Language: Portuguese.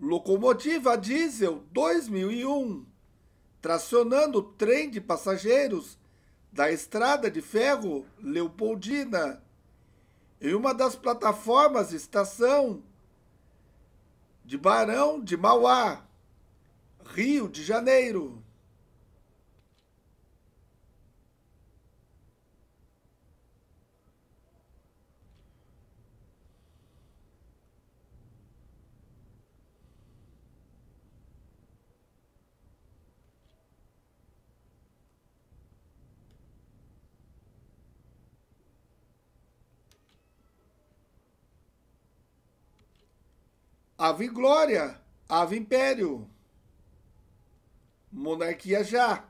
locomotiva diesel 2001, tracionando trem de passageiros da estrada de ferro Leopoldina, em uma das plataformas de estação de Barão de Mauá, Rio de Janeiro. Ave glória, ave império. Monarquia já.